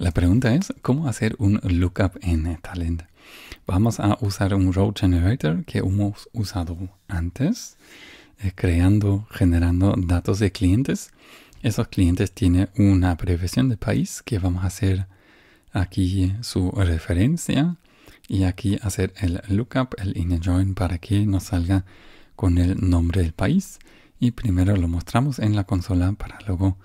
La pregunta es, ¿cómo hacer un lookup en Talent? Vamos a usar un row generator que hemos usado antes, eh, creando, generando datos de clientes. Esos clientes tienen una previsión de país que vamos a hacer aquí su referencia y aquí hacer el lookup, el inner join para que nos salga con el nombre del país. Y primero lo mostramos en la consola para luego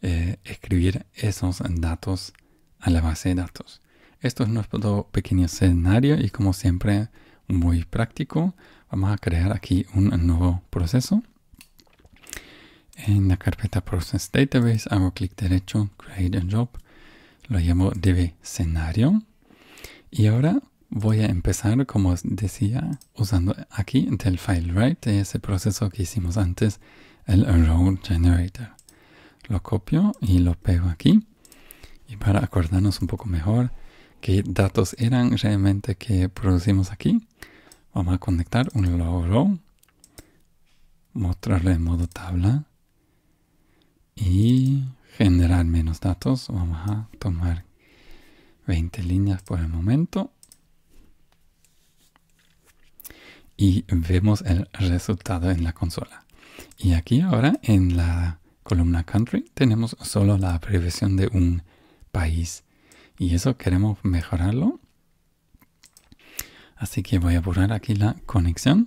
eh, escribir esos datos a la base de datos. Esto es nuestro pequeño escenario y como siempre muy práctico, vamos a crear aquí un nuevo proceso. En la carpeta Process Database hago clic derecho, Create a Job, lo llamo DB Scenario y ahora voy a empezar, como decía, usando aquí del file write, ese proceso que hicimos antes, el row generator lo copio y lo pego aquí. Y para acordarnos un poco mejor qué datos eran realmente que producimos aquí, vamos a conectar un nuevo mostrarlo en modo tabla y generar menos datos. Vamos a tomar 20 líneas por el momento. Y vemos el resultado en la consola. Y aquí ahora en la columna country tenemos solo la previsión de un país y eso queremos mejorarlo. Así que voy a borrar aquí la conexión.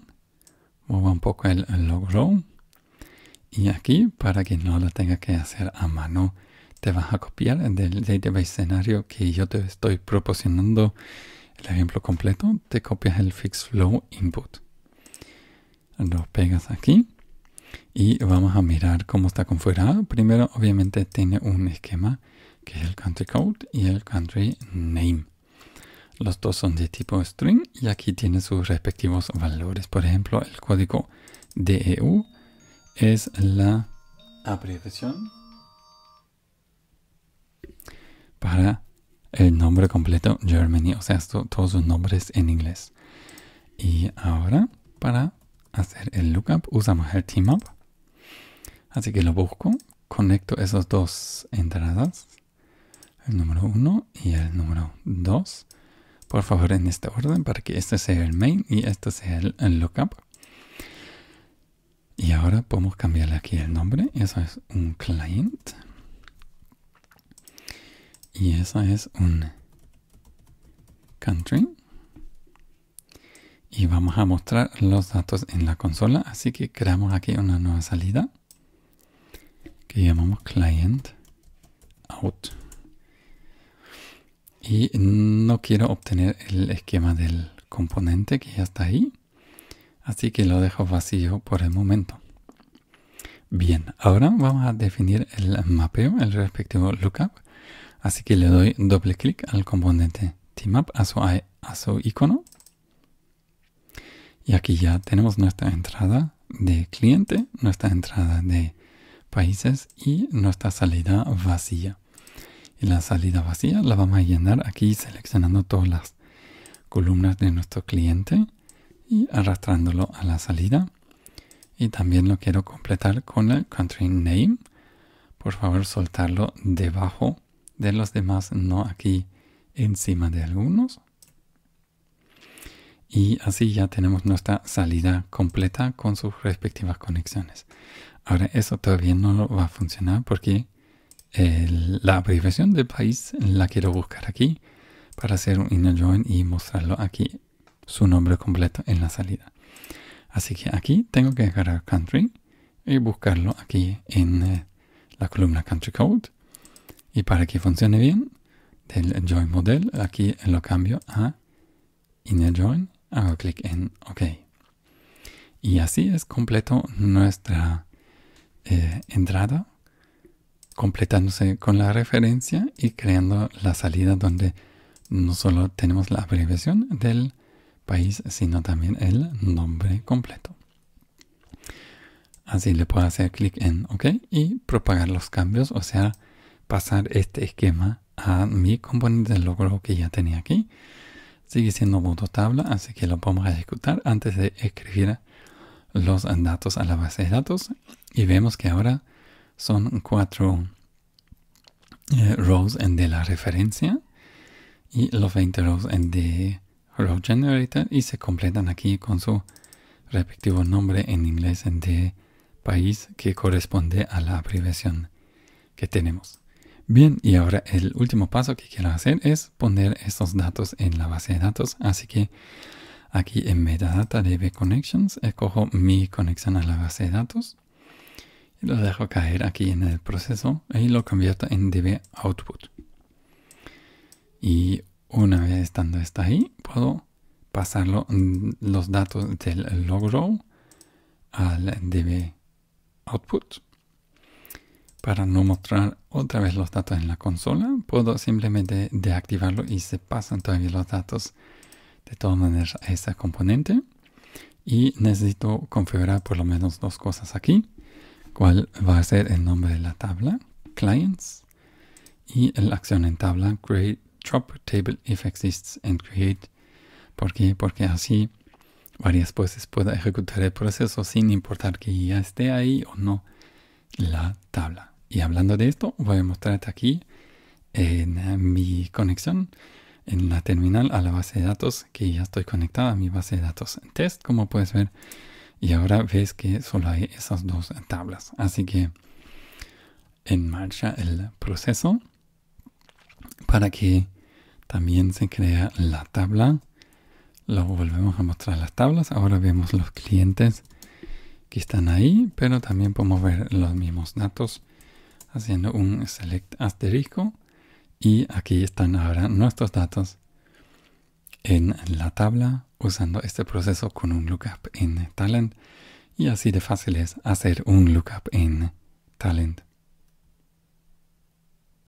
Muevo un poco el, logro. Y aquí, para que no lo tenga que hacer a mano, te vas a copiar del database escenario que yo te estoy proporcionando el ejemplo completo. Te copias el fix flow input. Lo pegas aquí y vamos a mirar cómo está configurado. Primero, obviamente, tiene un esquema que es el country code y el country name. Los dos son de tipo string y aquí tiene sus respectivos valores. Por ejemplo, el código DEU es la abreviación para el nombre completo Germany, o sea, todos sus nombres en inglés. Y ahora, para hacer el lookup, usamos el up Así que lo busco, conecto esas dos entradas, el número 1 y el número 2. Por favor, en este orden para que este sea el main y este sea el, lookup. Y ahora podemos cambiarle aquí el nombre. Eso es un client. Y eso es un country y vamos a mostrar los datos en la consola así que creamos aquí una nueva salida que llamamos client out y no quiero obtener el esquema del componente que ya está ahí así que lo dejo vacío por el momento bien ahora vamos a definir el mapeo el respectivo lookup así que le doy doble clic al componente tmap a su, a su icono y aquí ya tenemos nuestra entrada de cliente, nuestra entrada de países y nuestra salida vacía. Y la salida vacía la vamos a llenar aquí seleccionando todas las columnas de nuestro cliente y arrastrándolo a la salida. Y también lo quiero completar con el country name. Por favor, soltarlo debajo de los demás, no aquí encima de algunos y así ya tenemos nuestra salida completa con sus respectivas conexiones. Ahora, eso todavía no va a funcionar porque la abreviación del país la quiero buscar aquí para hacer un inner join y mostrarlo aquí, su nombre completo en la salida. Así que aquí tengo que agarrar country y buscarlo aquí en eh, la columna country code. Y para que funcione bien, del join model, aquí lo cambio a inner join hago clic en OK. Y así es completo nuestra eh, entrada, completándose con la referencia y creando la salida donde no solo tenemos la abreviación del país, sino también el nombre completo. Así le puedo hacer clic en OK y propagar los cambios, o sea, pasar este esquema a mi componente de logro que ya tenía aquí sigue siendo punto tabla, así que lo podemos ejecutar antes de escribir los datos a la base de datos. Y vemos que ahora son cuatro eh, rows de la referencia y los 20 rows de row generator y se completan aquí con su respectivo nombre en inglés de país que corresponde a la abreviación que tenemos. Bien, y ahora el último paso que quiero hacer es poner estos datos en la base de datos. Así que aquí en Metadata DB Connections, escojo mi conexión a la base de datos. Y lo dejo caer aquí en el proceso y lo convierto en DB Output. Y una vez estando está ahí, puedo pasarlo mm, los datos del log row al DB Output para no mostrar otra vez los datos en la consola, puedo simplemente deactivarlo y se pasan todavía los datos de todas maneras a esa componente. Y necesito configurar por lo menos dos cosas aquí, cuál va a ser el nombre de la tabla, clients, y la acción en tabla, create drop table if exists and create. ¿Por qué? Porque así varias veces puedo ejecutar el proceso sin importar que ya esté ahí o no la tabla. Y hablando de esto, voy a mostrarte aquí en eh, mi conexión, en la terminal a la base de datos, que ya estoy conectada a mi base de datos test, como puedes ver. Y ahora ves que solo hay esas dos tablas. Así que en marcha el proceso para que también se crea la tabla. Luego volvemos a mostrar las tablas. Ahora vemos los clientes que están ahí, pero también podemos ver los mismos datos haciendo un select asterisco y aquí están ahora nuestros datos en la tabla usando este proceso con un lookup en talent y así de fácil es hacer un lookup en talent.